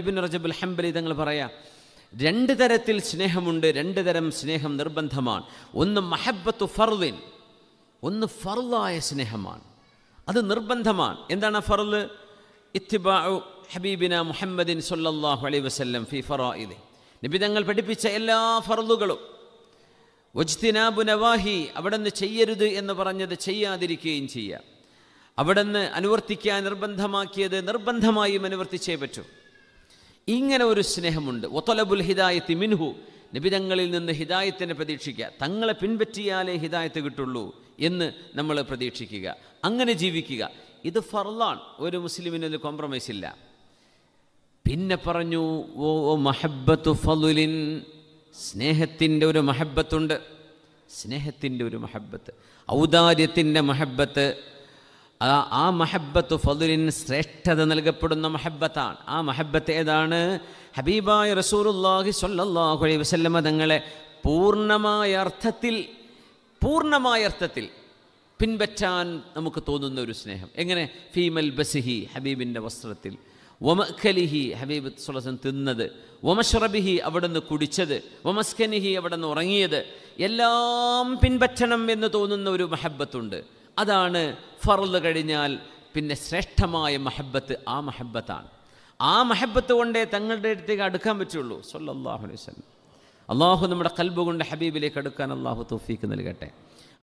ഇബിൻ റജബുൽ ഹംബലി തങ്ങൾ പറയാം രണ്ട് തരത്തിൽ സ്നേഹമുണ്ട് രണ്ട് തരം സ്നേഹം നിർബന്ധമാണ് ഒന്ന് മഹബത്ത് ഫർദിൻ ഒന്ന് ഫർലായ സ്നേഹമാണ് അത് നിർബന്ധമാണ് എന്താണ് ഫർല് ഇത്തിബാഉ ഹബീബിന മുഹമ്മദിൻ സൊല്ലാഹു അലൈ വസ്ല്ലം ഫി ഫറായിദ് നബി തങ്ങൾ പഠിപ്പിച്ച എല്ലാ ഫർലുകളും വജ്തിനാബു നവാഹി അവിടെ നിന്ന് ചെയ്യരുത് എന്ന് പറഞ്ഞത് ചെയ്യാതിരിക്കുകയും ചെയ്യാം അവിടെ നിന്ന് അനുവർത്തിക്കാൻ നിർബന്ധമാക്കിയത് നിർബന്ധമായും അനുവർത്തിച്ചേ പറ്റൂ ഇങ്ങനെ ഒരു സ്നേഹമുണ്ട് ഒത്തലബുൽ ഹിദായത്തി മിൻഹു നിബിതങ്ങളിൽ നിന്ന് ഹിദായത്തിനെ പ്രതീക്ഷിക്കുക തങ്ങളെ പിൻപറ്റിയാലേ ഹിദായത്ത് കിട്ടുള്ളൂ എന്ന് നമ്മൾ പ്രതീക്ഷിക്കുക അങ്ങനെ ജീവിക്കുക ഇത് ഫർളാണ് ഒരു മുസ്ലിമിന് ഒരു കോംപ്രമൈസ് ഇല്ല പിന്നെ പറഞ്ഞു ഓ മഹബത്തു ഫലുലിൻ സ്നേഹത്തിൻ്റെ ഒരു മഹബത്തുണ്ട് സ്നേഹത്തിൻ്റെ ഒരു മഹബത്ത് ഔദാര്യത്തിൻ്റെ മഹബത്ത് ആ മഹബത്ത് ഫതുലിന് ശ്രേഷ്ഠത നൽകപ്പെടുന്ന മഹബത്താണ് ആ മഹബത്ത് ഏതാണ് ഹബീബായ റസൂറുല്ലാഹി സൊല്ലാഹു അലൈ വസല്ലമ തങ്ങളെ പൂർണ്ണമായ അർത്ഥത്തിൽ പൂർണ്ണമായ അർത്ഥത്തിൽ പിൻപറ്റാൻ നമുക്ക് തോന്നുന്ന ഒരു സ്നേഹം എങ്ങനെ ഫീമൽ ബസിഹി ഹബീബിൻ്റെ വസ്ത്രത്തിൽ ഒമഖലിഹി ഹബീബ് സുലസൻ തിന്നത് ഒമഷറബിഹി അവിടുന്ന് കുടിച്ചത് ഒമസ്ഖനിഹി അവിടുന്ന് ഉറങ്ങിയത് എല്ലാം പിൻപറ്റണം എന്ന് തോന്നുന്ന ഒരു മഹബത്തുണ്ട് അതാണ് ഫറല് കഴിഞ്ഞാൽ പിന്നെ ശ്രേഷ്ഠമായ മഹബത്ത് ആ മഹബത്താണ് ആ മഹബത്ത് കൊണ്ടേ തങ്ങളുടെ അടുത്തേക്ക് അടുക്കാൻ പറ്റുള്ളൂ സൊല്ലാഹു അലൈവല്ലം അള്ളാഹു നമ്മുടെ കൽബ് കൊണ്ട് ഹബീബിലേക്ക് അടുക്കാൻ അള്ളാഹു തോഫീക്ക് നൽകട്ടെ